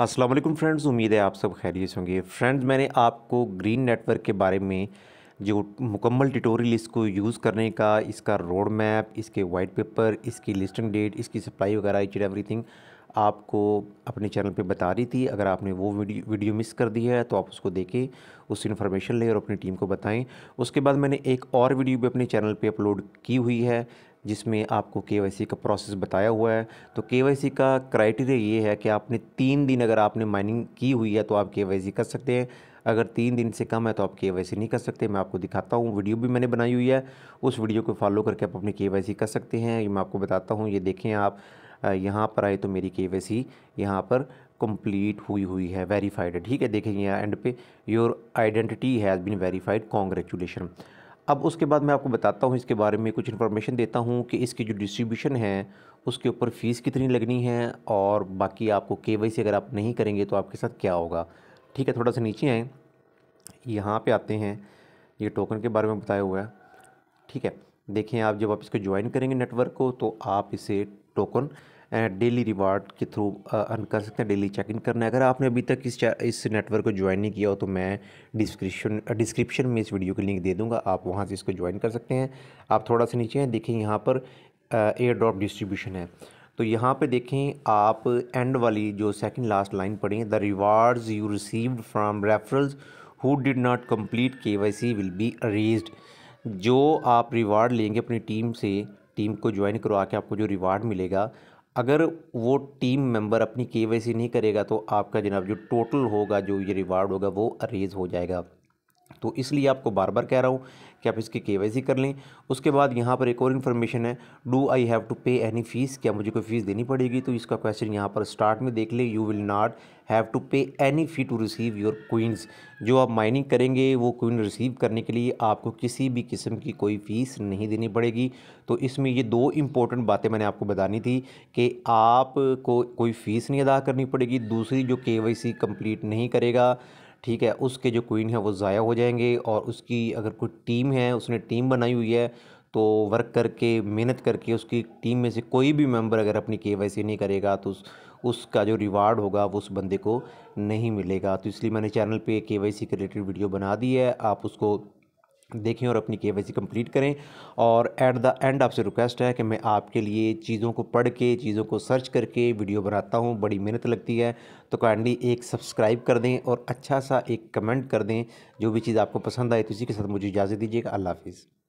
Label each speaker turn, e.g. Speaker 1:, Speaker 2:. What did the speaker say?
Speaker 1: अस्सलाम वालेकुम फ्रेंड्स उम्मीद है आप सब खैरियत होंगे फ्रेंड्स मैंने आपको ग्रीन नेटवर्क के बारे में जो मुकम्मल ट्यूटोरियल इसको यूज़ करने का इसका रोड मैप इसके वाइट पेपर इसकी लिस्टिंग डेट इसकी सप्लाई वगैरह इच एवरीथिंग आपको अपने चैनल पे बता रही थी अगर आपने वो वीडियो वीडियो मिस कर दी है तो आप उसको देखें उस इन्फॉर्मेशन लें और अपनी टीम को बताएं उसके बाद मैंने एक और वीडियो भी अपने चैनल पे अपलोड की हुई है जिसमें आपको के का प्रोसेस बताया हुआ है तो के का क्राइटेरिया ये है कि आपने तीन दिन अगर आपने माइनिंग की हुई है तो आप के कर सकते हैं अगर तीन दिन से कम है तो आप के नहीं कर सकते मैं आपको दिखाता हूँ वीडियो भी मैंने बनाई हुई है उस वीडियो को फॉलो करके आप अपनी के कर सकते हैं ये मैं आपको बताता हूँ ये देखें आप यहाँ पर आए तो मेरी के वाई सी यहाँ पर कंप्लीट हुई हुई है वेरीफाइड है ठीक है देखेंगे यहाँ एंड पे your identity has been verified congratulation अब उसके बाद मैं आपको बताता हूँ इसके बारे में कुछ इन्फॉर्मेशन देता हूँ कि इसकी जो डिस्ट्रीब्यूशन है उसके ऊपर फ़ीस कितनी लगनी है और बाकी आपको के वाई सी अगर आप नहीं करेंगे तो आपके साथ क्या होगा ठीक है थोड़ा सा नीचे आएँ यहाँ पे आते हैं ये टोकन के बारे में बताया हुआ है ठीक है देखें आप जब आप इसको ज्वाइन करेंगे नेटवर्क को तो आप इसे टोकन डेली रिवार्ड के थ्रू अर्न कर सकते हैं डेली चेक इन करना है अगर आपने अभी तक इस इस नेटवर्क को ज्वाइन नहीं किया हो तो मैं डिस्क्रिप्शन डिस्क्रिप्शन में इस वीडियो की लिंक दे दूँगा आप वहाँ से इसको ज्वाइन कर सकते हैं आप थोड़ा सा नीचे हैं देखें यहाँ पर एयर ड्रॉप डिस्ट्रीब्यूशन है तो यहाँ पे देखें आप एंड वाली जो सेकंड लास्ट लाइन पढ़ें the rewards you received from referrals who did not complete K Y C will be erased जो आप रिवार्ड लेंगे अपनी टीम से टीम को ज्वाइन करवा के आपको जो रिवार्ड मिलेगा अगर वो टीम मेंबर अपनी के नहीं करेगा तो आपका जनाब जो टोटल होगा जो ये रिवार्ड होगा वो अरेज हो जाएगा तो इसलिए आपको बार बार कह रहा हूँ कि आप इसकी के कर लें उसके बाद यहाँ पर एक और इन्फॉर्मेशन है do I have to pay any fees क्या मुझे कोई फ़ीस देनी पड़ेगी तो इसका क्वेश्चन यहाँ पर स्टार्ट में देख लें you will not have to pay any fee to receive your coins जो आप माइनिंग करेंगे वो क्वीन रिसीव करने के लिए आपको किसी भी किस्म की कोई फ़ीस नहीं देनी पड़ेगी तो इसमें ये दो इंपॉर्टेंट बातें मैंने आपको बतानी थी कि आपको कोई फ़ीस नहीं अदा करनी पड़ेगी दूसरी जो के वाई नहीं करेगा ठीक है उसके जो क्वीन है वो ज़ाया हो जाएंगे और उसकी अगर कोई टीम है उसने टीम बनाई हुई है तो वर्क करके मेहनत करके उसकी टीम में से कोई भी मेंबर अगर अपनी के नहीं करेगा तो उस उसका जो रिवार्ड होगा वो उस बंदे को नहीं मिलेगा तो इसलिए मैंने चैनल पे के के रिलेटेड वीडियो बना दी है आप उसको देखें और अपनी के कंप्लीट करें और एट द एंड आपसे रिक्वेस्ट है कि मैं आपके लिए चीज़ों को पढ़ के चीज़ों को सर्च करके वीडियो बनाता हूँ बड़ी मेहनत लगती है तो काइंडली एक सब्सक्राइब कर दें और अच्छा सा एक कमेंट कर दें जो भी चीज़ आपको पसंद आए तो इसी के साथ मुझे इजाज़त दीजिएगा अल्लाह हाफिज़